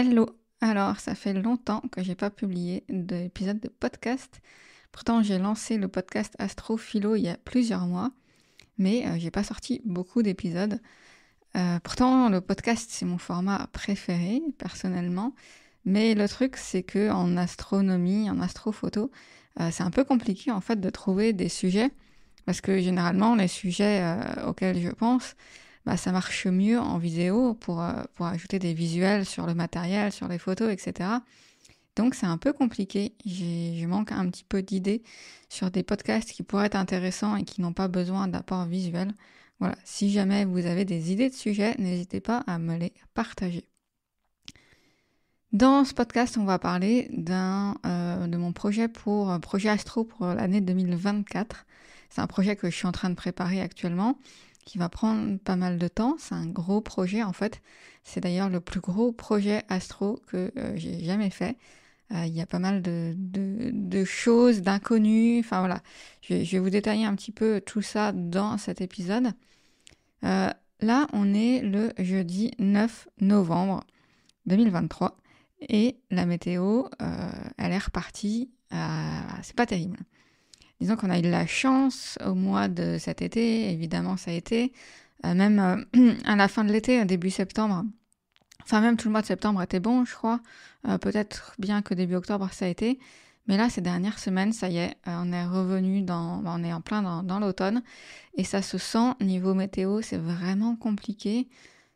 Hello Alors, ça fait longtemps que j'ai pas publié d'épisode de podcast. Pourtant, j'ai lancé le podcast Astrophilo il y a plusieurs mois, mais euh, j'ai pas sorti beaucoup d'épisodes. Euh, pourtant, le podcast, c'est mon format préféré, personnellement. Mais le truc, c'est que en astronomie, en astrophoto, euh, c'est un peu compliqué en fait de trouver des sujets parce que généralement les sujets auxquels je pense, bah, ça marche mieux en vidéo pour, euh, pour ajouter des visuels sur le matériel, sur les photos, etc. Donc c'est un peu compliqué. Je manque un petit peu d'idées sur des podcasts qui pourraient être intéressants et qui n'ont pas besoin d'apport visuel. Voilà, si jamais vous avez des idées de sujets, n'hésitez pas à me les partager. Dans ce podcast, on va parler euh, de mon projet pour euh, projet Astro pour l'année 2024. C'est un projet que je suis en train de préparer actuellement qui va prendre pas mal de temps. C'est un gros projet en fait. C'est d'ailleurs le plus gros projet astro que euh, j'ai jamais fait. Euh, il y a pas mal de, choses, d'inconnus. Enfin voilà, je, vais vous détailler un petit peu tout ça dans cet épisode. Euh, là, on est le jeudi 9 novembre 2023 et la météo, elle est repartie. c'est pas terrible disons qu'on a eu de la chance au mois de cet été, évidemment ça a été, euh, même euh, à la fin de l'été, euh, début septembre, enfin même tout le mois de septembre était bon, je crois, peut-être bien que début octobre ça a été, mais là ces dernières semaines, ça y est, on est revenu dans, bah, on est en plein dans, dans l'automne, et ça se sent, niveau météo, c'est vraiment compliqué.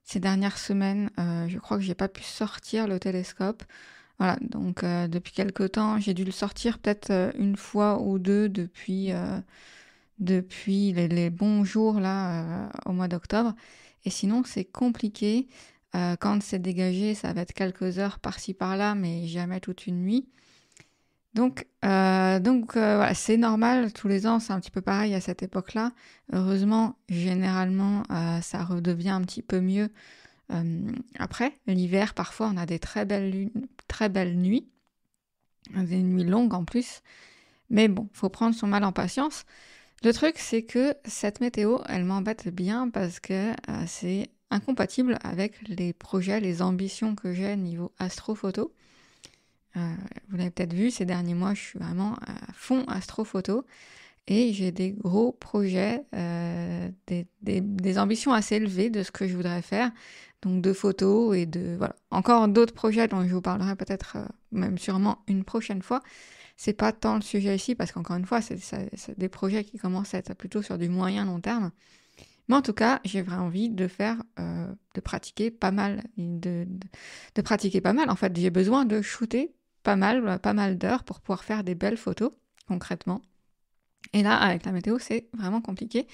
Ces dernières semaines, je crois que j'ai pas pu sortir le télescope. Voilà, donc euh, depuis quelque temps, j'ai dû le sortir peut-être euh, une fois ou deux depuis, euh, les, bons jours là au mois d'octobre. Et sinon, c'est compliqué. quand c'est dégagé, ça va être quelques heures par-ci par-là, mais jamais toute une nuit. Donc, donc voilà, c'est normal, tous les ans c'est un petit peu pareil à cette époque-là. Heureusement, généralement, ça redevient un petit peu mieux euh, après, l'hiver, parfois, on a des très belles, très belles nuits, des nuits longues en plus. Mais bon, faut prendre son mal en patience. Le truc, c'est que cette météo, elle m'embête bien parce que euh, c'est incompatible avec les projets, les ambitions que j'ai niveau astrophoto. Euh, vous l'avez peut-être vu, ces derniers mois, je suis vraiment à fond astrophoto et j'ai des gros projets, des, ambitions assez élevées de ce que je voudrais faire donc de photos et de voilà encore d'autres projets dont je vous parlerai peut-être euh, même sûrement une prochaine fois c'est pas tant le sujet ici parce qu'encore une fois c'est des projets qui commencent à être plutôt sur du moyen long terme mais en tout cas j'ai vraiment envie de faire euh, de pratiquer pas mal de, de, de, pratiquer pas mal en fait j'ai besoin de shooter pas mal pas mal d'heures pour pouvoir faire des belles photos concrètement et là avec la météo c'est vraiment compliqué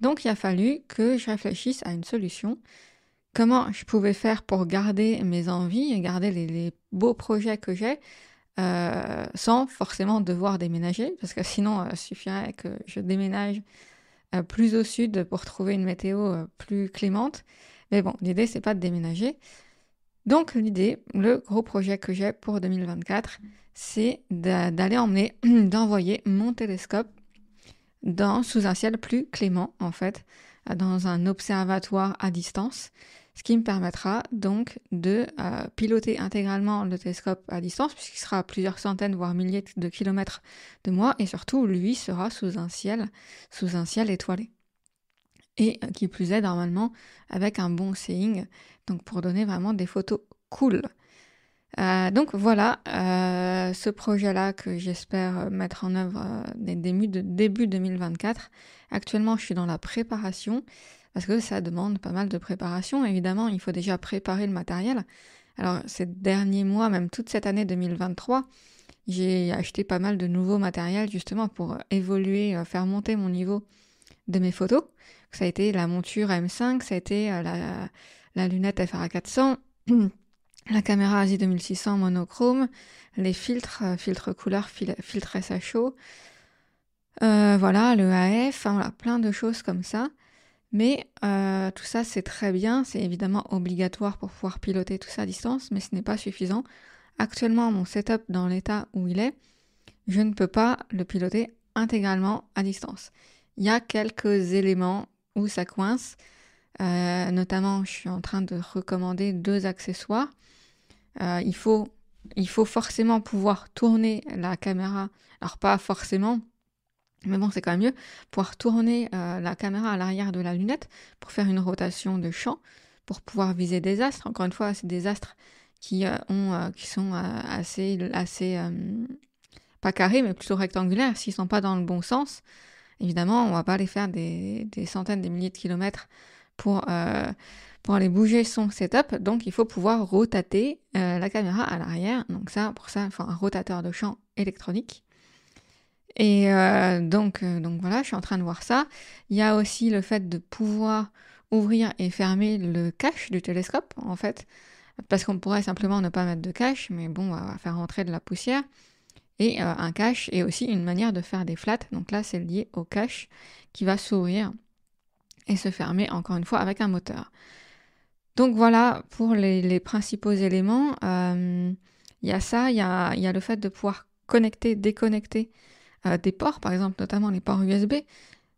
donc il a fallu que je réfléchisse à une solution comment je pouvais faire pour garder mes envies et garder les, beaux projets que j'ai euh, sans forcément devoir déménager, parce que sinon, il euh, suffirait que je déménage euh, plus au sud pour trouver une météo plus clémente. Mais bon, l'idée, c'est pas de déménager. Donc, l'idée, le gros projet que j'ai pour 2024, c'est d'aller emmener, d'envoyer mon télescope dans, sous un ciel plus clément, en fait, dans un observatoire à distance, ce qui me permettra donc de euh, piloter intégralement le télescope à distance, puisqu'il sera à plusieurs centaines, voire milliers de kilomètres de moi, et surtout, lui sera sous un ciel, sous un ciel étoilé. Et euh, qui plus est, normalement, avec un bon seeing, donc pour donner vraiment des photos cool. Euh, donc voilà, euh, ce projet-là que j'espère mettre en œuvre euh, dès début, 2024. Actuellement, je suis dans la préparation parce que ça demande pas mal de préparation. Évidemment, il faut déjà préparer le matériel. Alors ces derniers mois, même toute cette année 2023, j'ai acheté pas mal de nouveaux matériels justement pour évoluer, faire monter mon niveau de mes photos. Ça a été la monture M5, ça a été la, lunette fra 400 la caméra ASI 2600 monochrome, les filtres, euh, filtre couleur, filtre SHO, euh, voilà, le AF, hein, plein de choses comme ça. Mais euh, tout ça, c'est très bien, c'est évidemment obligatoire pour pouvoir piloter tout ça à distance, mais ce n'est pas suffisant. Actuellement, mon setup dans l'état où il est, je ne peux pas le piloter intégralement à distance. Il y a quelques éléments où ça coince, notamment je suis en train de recommander deux accessoires euh, il, faut, forcément pouvoir tourner la caméra. Alors pas forcément, mais bon, c'est quand même mieux. Pouvoir tourner euh, la caméra à l'arrière de la lunette pour faire une rotation de champ, pour pouvoir viser des astres. Encore une fois, c'est des astres qui, euh, sont assez... pas carrés, mais plutôt rectangulaires. S'ils ne sont pas dans le bon sens, évidemment, on ne va pas aller faire des, des centaines, des milliers de kilomètres pour, euh, pour aller bouger son setup. Donc il faut pouvoir rotater euh, la caméra à l'arrière. Donc ça, pour ça, il faut un rotateur de champ électronique. Et euh, donc, donc voilà, je suis en train de voir ça. Il y a aussi le fait de pouvoir ouvrir et fermer le cache du télescope, en fait. Parce qu'on pourrait simplement ne pas mettre de cache, mais bon, on va faire rentrer de la poussière. Et un cache est aussi une manière de faire des flats. Donc là, c'est lié au cache qui va s'ouvrir et se fermer encore une fois avec un moteur. Donc voilà pour les, principaux éléments. Il euh, y a ça, il y a, le fait de pouvoir connecter, déconnecter euh, des ports, par exemple, notamment les ports USB.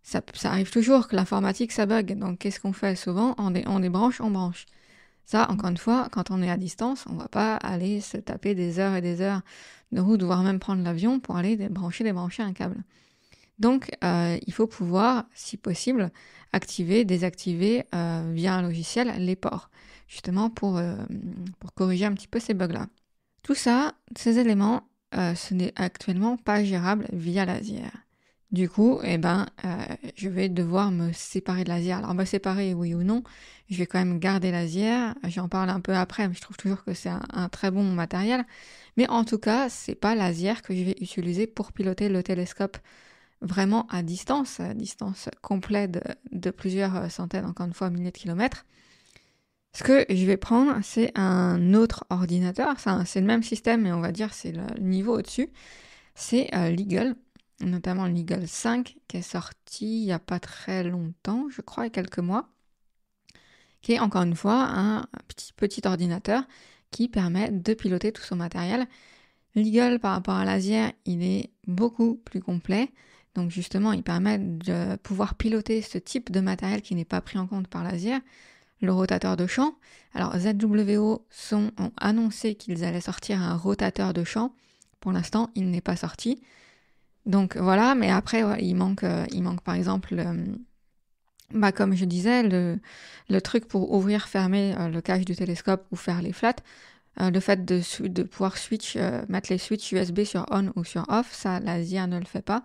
Ça, arrive toujours que l'informatique, ça bug. Donc qu'est-ce qu'on fait souvent on, on débranche, on branche. Ça, encore une fois, quand on est à distance, on ne va pas aller se taper des heures et des heures de route, voire même prendre l'avion pour aller débrancher, débrancher un câble. Donc, euh, il faut pouvoir, si possible, activer, désactiver euh, via un logiciel les ports, justement euh, pour, corriger un petit peu ces bugs-là. Tout ça, ces éléments, ce n'est actuellement pas gérable via l'Asier. Du coup, eh ben, je vais devoir me séparer de l'Asier. Alors, me séparer, oui ou non, je vais quand même garder l'Asier. J'en parle un peu après, mais je trouve toujours que c'est un, très bon matériel. Mais en tout cas, n'est pas l'Asier que je vais utiliser pour piloter le télescope vraiment à distance, à distance complète de, plusieurs centaines, encore une fois, milliers de kilomètres, ce que je vais prendre, c'est un autre ordinateur. C'est le même système, mais on va dire c'est le niveau au-dessus. C'est euh, l'Eagle, notamment l'Eagle 5, qui est sorti il n'y a pas très longtemps, je crois, quelques mois, qui est encore une fois un petit, petit ordinateur qui permet de piloter tout son matériel. L'Eagle, par rapport à l'ASIER, il est beaucoup plus complet. Donc justement, il permet de pouvoir piloter ce type de matériel qui n'est pas pris en compte par l'Asière, le rotateur de champ. Alors ZWO ont annoncé qu'ils allaient sortir un rotateur de champ. Pour l'instant, il n'est pas sorti. Donc voilà, mais après, il, manque, euh, il manque par exemple, euh, bah, comme je disais, le, truc pour ouvrir, fermer euh, le cache du télescope ou faire les flats. le fait de, pouvoir switch, mettre les switches USB sur on ou sur off, ça, la ne le fait pas.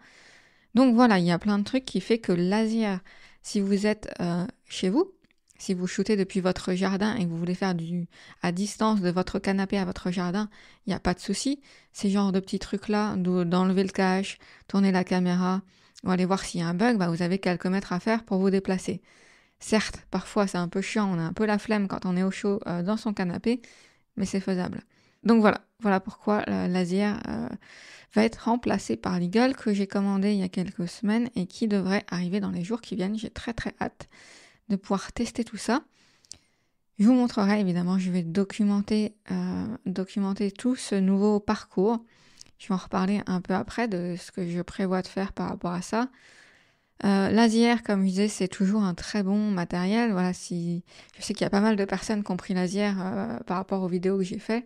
Donc voilà, il y a plein de trucs qui fait que laser. si vous êtes euh, chez vous, si vous shootez depuis votre jardin et que vous voulez faire du à distance de votre canapé à votre jardin, il n'y a pas de souci. Ces genres de petits trucs-là, d'enlever le cache, tourner la caméra, ou aller voir s'il y a un bug, bah, vous avez quelques mètres à faire pour vous déplacer. Certes, parfois c'est un peu chiant, on a un peu la flemme quand on est au chaud euh, dans son canapé, mais c'est faisable. Donc voilà, voilà pourquoi l'azir euh, va être remplacé par l'Eagle que j'ai commandé il y a quelques semaines et qui devrait arriver dans les jours qui viennent. J'ai très très hâte de pouvoir tester tout ça. Je vous montrerai évidemment, je vais documenter, euh, tout ce nouveau parcours. Je vais en reparler un peu après de ce que je prévois de faire par rapport à ça. Euh, comme je disais, c'est toujours un très bon matériel. Voilà, si je sais qu'il y a pas mal de personnes qui ont pris l'azière euh, par rapport aux vidéos que j'ai faites.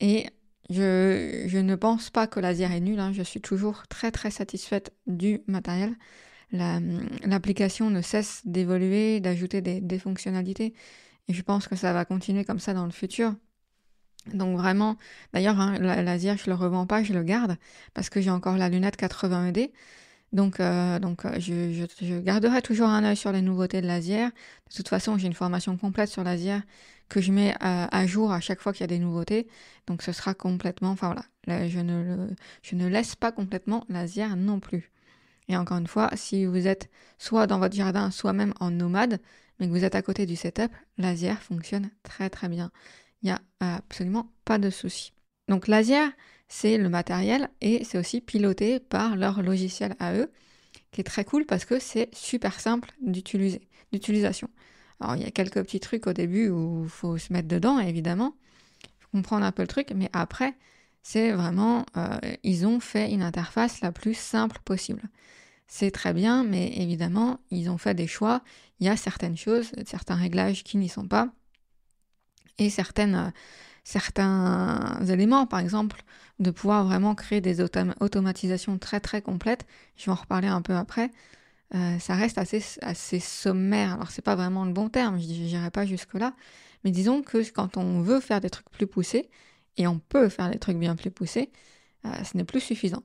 Et je, ne pense pas que l'Azir est nul, hein. je suis toujours très très satisfaite du matériel. L'application ne cesse d'évoluer, d'ajouter des, fonctionnalités, et je pense que ça va continuer comme ça dans le futur. Donc vraiment, d'ailleurs, hein, l'Azir, je le revends pas, je le garde, parce que j'ai encore la lunette 80 d Donc, euh, donc euh, je, garderai toujours un œil sur les nouveautés de l'Azière. De toute façon, j'ai une formation complète sur l'Azière que je mets à, jour à chaque fois qu'il y a des nouveautés. Donc ce sera complètement, enfin voilà, je, ne je ne laisse pas complètement l'asière non plus. Et encore une fois, si vous êtes soit dans votre jardin, soit même en nomade, mais que vous êtes à côté du setup, l'azière fonctionne très très bien. Il n'y a absolument pas de souci. Donc l'azière, c'est le matériel et c'est aussi piloté par leur logiciel à eux, qui est très cool parce que c'est super simple d'utilisation. Alors, il y a quelques petits trucs au début où il faut se mettre dedans, évidemment, faut comprendre un peu le truc, mais après, c'est vraiment, euh, ils ont fait une interface la plus simple possible. C'est très bien, mais évidemment, ils ont fait des choix. Il y a certaines choses, certains réglages qui n'y sont pas, et certaines, euh, certains éléments, par exemple, de pouvoir vraiment créer des automatisations très très complètes. Je vais en reparler un peu après. Euh, ça reste assez, sommaire. Alors, c'est pas vraiment le bon terme, je n'irai pas jusque-là. Mais disons que quand on veut faire des trucs plus poussés, et on peut faire des trucs bien plus poussés, euh, ce n'est plus suffisant.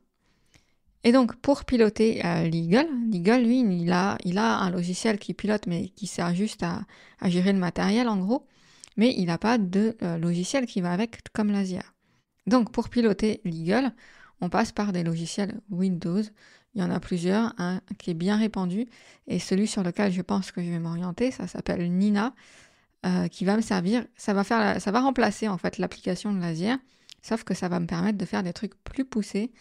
Et donc, pour piloter euh, l'Eagle, Legal, lui, il a, il a un logiciel qui pilote, mais qui sert juste à, gérer le matériel, en gros. Mais il n'a pas de logiciel qui va avec, comme l'Asia. Donc, pour piloter Legal, on passe par des logiciels Windows il y en a plusieurs, un hein, qui est bien répandu, et celui sur lequel je pense que je vais m'orienter, ça s'appelle Nina, euh, qui va me servir, ça va, faire ça va remplacer en fait l'application de laser sauf que ça va me permettre de faire des trucs plus poussés.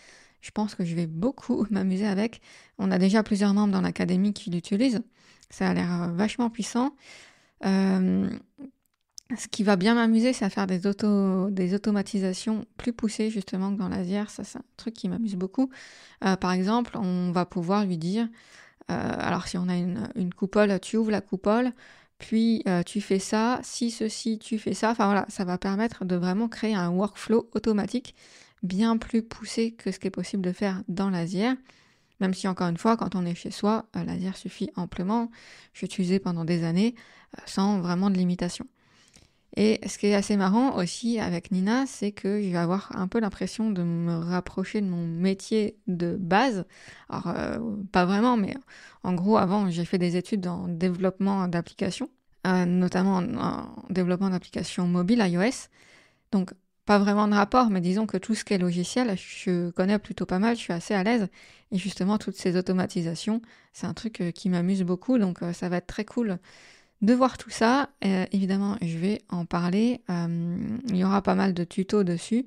Je pense que je vais beaucoup m'amuser avec. On a déjà plusieurs membres dans l'académie qui l'utilisent. Ça a l'air euh, vachement puissant. Euh, ce qui va bien m'amuser, c'est à faire des, automatisations plus poussées justement que dans l'asière. Ça, c'est un truc qui m'amuse beaucoup. Euh, par exemple, on va pouvoir lui dire, euh, alors si on a une, coupole, tu ouvres la coupole, puis euh, tu fais ça, si ceci, tu fais ça. Enfin voilà, ça va permettre de vraiment créer un workflow automatique bien plus poussé que ce qui est possible de faire dans l'azière. Même si encore une fois, quand on est chez soi, l'asière suffit amplement. Je l'ai utilisé pendant des années sans vraiment de limitation. Et ce qui est assez marrant aussi avec Nina, c'est que je vais avoir un peu l'impression de me rapprocher de mon métier de base. Alors, euh, pas vraiment, mais en gros, avant, j'ai fait des études en développement d'applications, euh, notamment en, en développement d'applications mobiles iOS. Donc, pas vraiment de rapport, mais disons que tout ce qui est logiciel, je connais plutôt pas mal, je suis assez à l'aise. Et justement, toutes ces automatisations, c'est un truc euh, qui m'amuse beaucoup, donc ça va être très cool de voir tout ça, euh, évidemment, je vais en parler. Euh, il y aura pas mal de tutos dessus.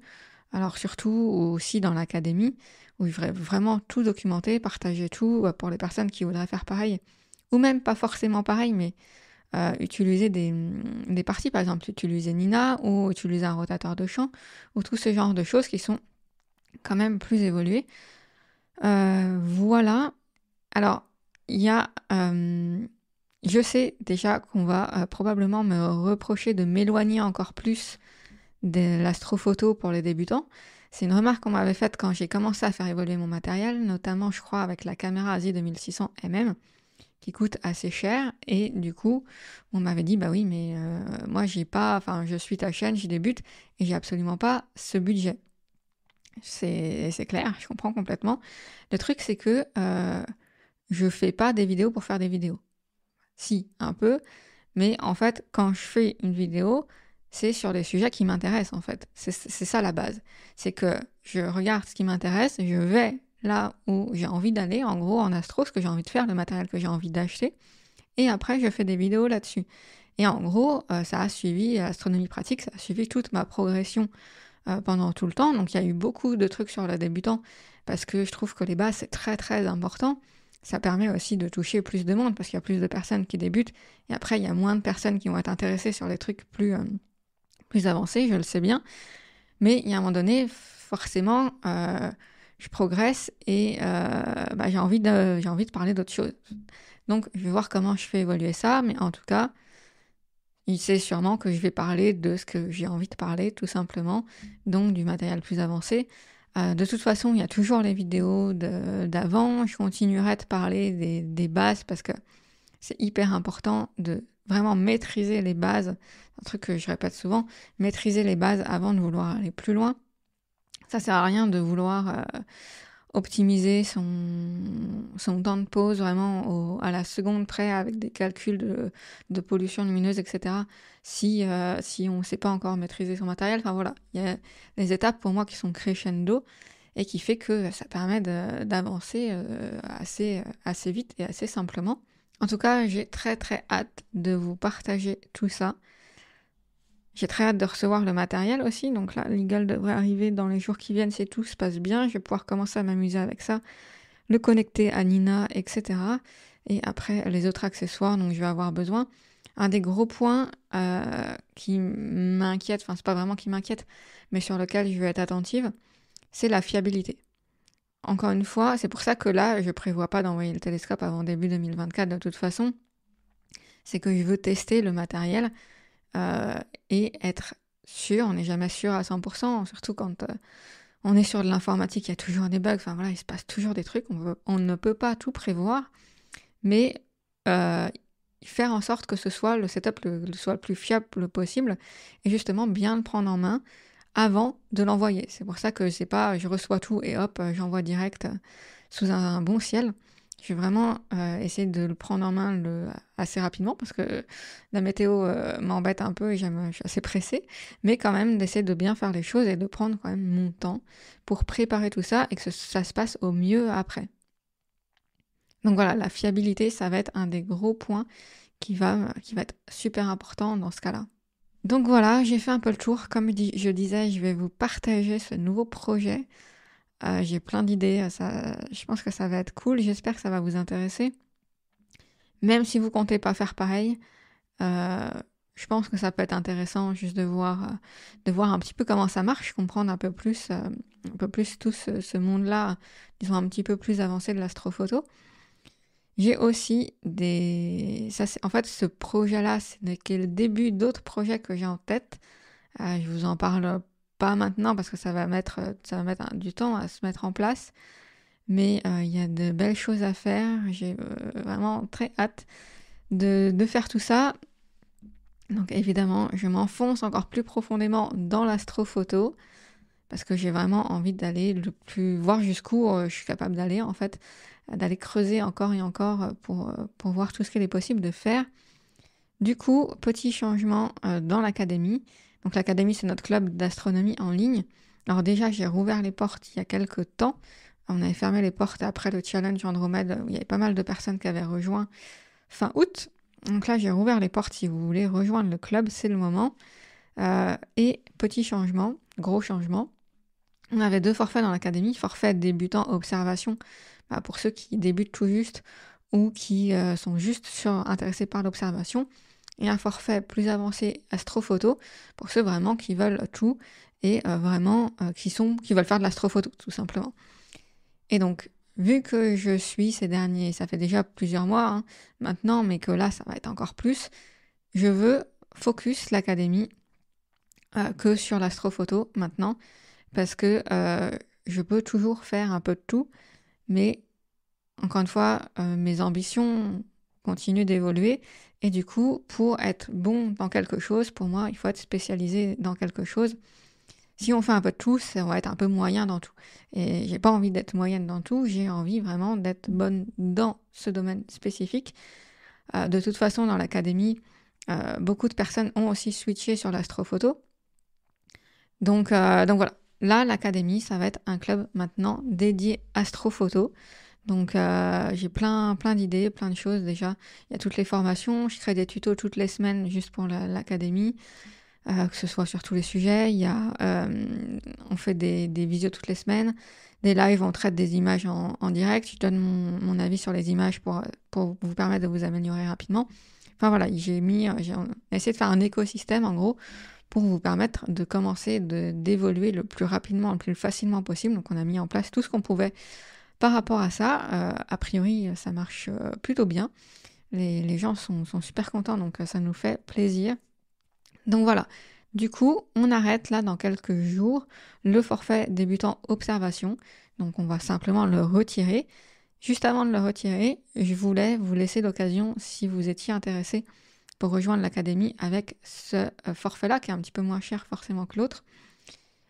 Alors surtout aussi dans l'académie, où il faudrait vraiment tout documenter, partager tout euh, pour les personnes qui voudraient faire pareil. Ou même pas forcément pareil, mais utiliser des, des, parties, par exemple, utiliser Nina ou utiliser un rotateur de champ, ou tout ce genre de choses qui sont quand même plus évoluées. voilà. Alors, il y a je sais déjà qu'on va euh, probablement me reprocher de m'éloigner encore plus de l'astrophoto pour les débutants. C'est une remarque qu'on m'avait faite quand j'ai commencé à faire évoluer mon matériel, notamment je crois avec la caméra Asie 2600 mm qui coûte assez cher et du coup on m'avait dit bah oui mais euh, moi j'ai pas enfin je suis ta chaîne j'y débute et j'ai absolument pas ce budget c'est clair je comprends complètement le truc c'est que euh, je fais pas des vidéos pour faire des vidéos si, un peu. Mais en fait, quand je fais une vidéo, c'est sur des sujets qui m'intéressent en fait. C'est ça la base. C'est que je regarde ce qui m'intéresse, je vais là où j'ai envie d'aller, en gros en astro, ce que j'ai envie de faire, le matériel que j'ai envie d'acheter. Et après, je fais des vidéos là-dessus. Et en gros, euh, ça a suivi l'astronomie euh, pratique, ça a suivi toute ma progression euh, pendant tout le temps. Donc il y a eu beaucoup de trucs sur le débutant parce que je trouve que les bases, c'est très très important ça permet aussi de toucher plus de monde parce qu'il y a plus de personnes qui débutent et après il y a moins de personnes qui vont être intéressées sur les trucs plus, euh, plus avancés, je le sais bien. Mais il y a un moment donné, forcément, euh, je progresse et euh, bah, j'ai envie, de, j'ai envie de parler d'autres choses. Donc je vais voir comment je fais évoluer ça, mais en tout cas, il sait sûrement que je vais parler de ce que j'ai envie de parler, tout simplement, donc du matériel plus avancé. Euh, de toute façon, il y a toujours les vidéos d'avant. Je continuerai de parler des, bases parce que c'est hyper important de vraiment maîtriser les bases. Un truc que je répète souvent, maîtriser les bases avant de vouloir aller plus loin. Ça sert à rien de vouloir euh, optimiser son, temps de pause vraiment à la seconde près avec des calculs de, pollution lumineuse, etc. Euh, si, on ne sait pas encore maîtriser son matériel, enfin voilà, il y a des étapes pour moi qui sont crescendo et qui fait que bah, ça permet d'avancer euh, euh, assez vite et assez simplement. En tout cas, j'ai très très hâte de vous partager tout ça. J'ai très hâte de recevoir le matériel aussi, donc là, l'Eagle devrait arriver dans les jours qui viennent si tout se passe bien. Je vais pouvoir commencer à m'amuser avec ça, le connecter à Nina, etc. Et après, les autres accessoires dont je vais avoir besoin. Un des gros points euh, qui m'inquiète, enfin, c'est pas vraiment qui m'inquiète, mais sur lequel je vais être attentive, c'est la fiabilité. Encore une fois, c'est pour ça que là, je prévois pas d'envoyer le télescope avant début 2024 de toute façon. C'est que je veux tester le matériel euh, et être sûr. On n'est jamais sûr à 100%, surtout quand euh, on est sur de l'informatique, il y a toujours des bugs. Enfin voilà, il se passe toujours des trucs. On, ne peut pas tout prévoir, mais euh, faire en sorte que ce soit le setup le, soit le plus fiable possible et justement bien le prendre en main avant de l'envoyer. C'est pour ça que c'est pas je reçois tout et hop, j'envoie direct sous un bon ciel je vais vraiment euh, essayer de le prendre en main assez rapidement parce que la météo euh, m'embête un peu et je suis assez pressée, mais quand même d'essayer de bien faire les choses et de prendre quand même mon temps pour préparer tout ça et que ça se passe au mieux après. Donc voilà, la fiabilité, ça va être un des gros points qui va, qui va être super important dans ce cas-là. Donc voilà, j'ai fait un peu le tour. Comme je disais, je vais vous partager ce nouveau projet euh, j'ai plein d'idées, euh, je pense que ça va être cool, j'espère que ça va vous intéresser. Même si vous comptez pas faire pareil, euh, je pense que ça peut être intéressant juste de voir, de voir un petit peu comment ça marche, comprendre un peu plus, un peu plus tout ce, monde-là, disons un petit peu plus avancé de l'astrophoto. J'ai aussi des. en fait, ce projet-là, c'est le début d'autres projets que j'ai en tête. je vous en parle pas maintenant parce que ça va mettre, euh, ça va mettre du temps à se mettre en place. Mais euh, il y a de belles choses à faire. J'ai euh, vraiment très hâte de, faire tout ça. Donc évidemment, je m'enfonce encore plus profondément dans l'astrophoto parce que j'ai vraiment envie d'aller le plus voir jusqu'où je suis capable d'aller en fait, d'aller creuser encore et encore pour, pour voir tout ce qu'il est possible de faire. Du coup, petit changement dans l'académie. Donc l'Académie, c'est notre club d'astronomie en ligne. Alors déjà, j'ai rouvert les portes il y a quelques temps. On avait fermé les portes après le challenge Andromède où il y avait pas mal de personnes qui avaient rejoint fin août. Donc là, j'ai rouvert les portes. Si vous voulez rejoindre le club, c'est le moment. Euh, et petit changement, gros changement. On avait deux forfaits dans l'académie, forfait débutant observation bah, pour ceux qui débutent tout juste ou qui euh, sont juste intéressés par l'observation, et un forfait plus avancé astrophoto pour ceux vraiment qui veulent tout et euh, vraiment euh, qui, sont, qui veulent faire de l'astrophoto tout simplement. Et donc, vu que je suis ces derniers, ça fait déjà plusieurs mois hein, maintenant, mais que là, ça va être encore plus, je veux focus l'académie euh, que sur l'astrophoto maintenant, parce que je peux toujours faire un peu de tout, mais encore une fois, mes ambitions continuent d'évoluer et du coup, pour être bon dans quelque chose, pour moi, il faut être spécialisé dans quelque chose. Si on fait un peu de tout, on va être un peu moyen dans tout. Et j'ai pas envie d'être moyenne dans tout, j'ai envie vraiment d'être bonne dans ce domaine spécifique. Euh, de toute façon, dans l'académie, euh, beaucoup de personnes ont aussi switché sur l'astrophoto. Donc, euh, donc voilà. Là, l'académie, ça va être un club maintenant dédié astrophoto. Donc euh, j'ai plein, plein d'idées, plein de choses déjà. Il y a toutes les formations, je crée des tutos toutes les semaines juste pour l'académie, euh, que ce soit sur tous les sujets. Il y a, euh, on fait des, des, visios toutes les semaines, des lives, on traite des images en, direct. Je donne mon, avis sur les images pour, pour vous permettre de vous améliorer rapidement. Enfin voilà, j'ai mis, j'ai essayé de faire un écosystème en gros pour vous permettre de commencer d'évoluer le plus rapidement, le plus facilement possible. Donc on a mis en place tout ce qu'on pouvait par rapport à ça, euh, a priori, ça marche euh, plutôt bien. Les, gens sont, super contents, donc euh, ça nous fait plaisir. Donc voilà. Du coup, on arrête là dans quelques jours le forfait débutant observation. Donc on va simplement le retirer. Juste avant de le retirer, je voulais vous laisser l'occasion, si vous étiez intéressé, pour rejoindre l'académie avec ce forfait-là, qui est un petit peu moins cher forcément que l'autre.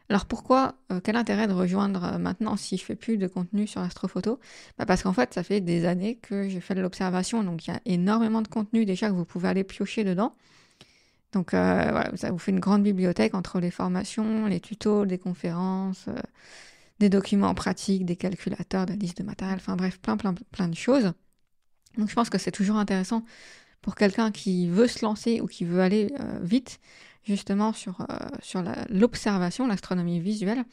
Alors pourquoi, euh, quel intérêt de rejoindre euh, maintenant si je fais plus de contenu sur l'astrophoto bah, Parce qu'en fait, ça fait des années que j'ai fait de l'observation, donc il y a énormément de contenu déjà que vous pouvez aller piocher dedans. Donc euh, voilà, ça vous fait une grande bibliothèque entre les formations, les tutos, les conférences, des documents pratiques, des calculateurs, des listes de matériel, enfin bref, plein, plein, plein de choses. Donc je pense que c'est toujours intéressant pour quelqu'un qui veut se lancer ou qui veut aller vite justement sur, euh, l'observation, l'astronomie visuelle.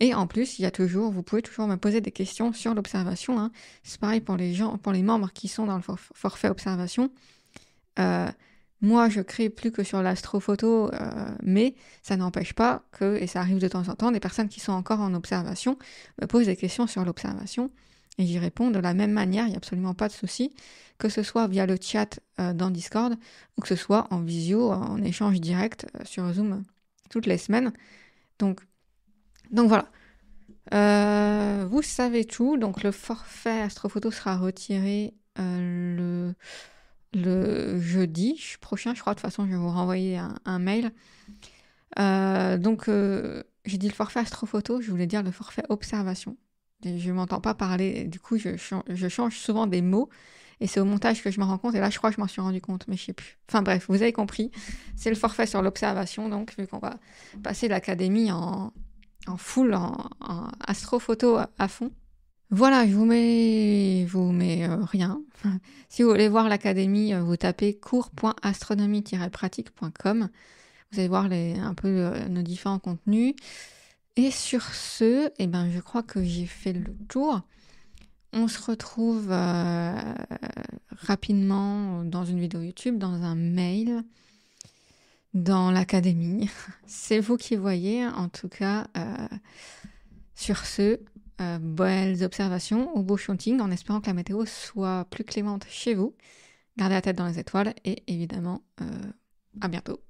Et en plus, il y a toujours, vous pouvez toujours me poser des questions sur l'observation. Hein. C'est pareil pour les gens, pour les membres qui sont dans le forfait observation. Euh, moi, je crée plus que sur l'astrophoto, euh, mais ça n'empêche pas que, et ça arrive de temps en temps, des personnes qui sont encore en observation me posent des questions sur l'observation. Et j'y réponds de la même manière, il n'y a absolument pas de souci, que ce soit via le chat euh, dans Discord ou que ce soit en visio, en échange direct euh, sur Zoom toutes les semaines. Donc, donc voilà. Euh, vous savez tout. Donc le forfait Astrophoto sera retiré le, jeudi prochain, je crois. De toute façon, je vais vous renvoyer un, un mail. donc j'ai dit le forfait Astrophoto, je voulais dire le forfait observation je m'entends pas parler. Du coup, je, change souvent des mots. Et c'est au montage que je me rends compte. Et là, je crois que je m'en suis rendu compte, mais je sais plus. Enfin bref, vous avez compris. C'est le forfait sur l'observation, donc, vu qu'on va passer l'académie en, full, en, astrophoto à, fond. Voilà, je vous mets, vous mets euh, rien. si vous voulez voir l'académie, euh, vous tapez cours.astronomie-pratique.com. Vous allez voir un peu euh, nos différents contenus. Et sur ce, eh ben, je crois que j'ai fait le tour. On se retrouve euh, rapidement dans une vidéo YouTube, dans un mail, dans l'académie. C'est vous qui voyez, en tout cas. Euh, sur ce, euh, belles observations ou beau Chanting, en espérant que la météo soit plus clémente chez vous. Gardez la tête dans les étoiles et évidemment, à bientôt.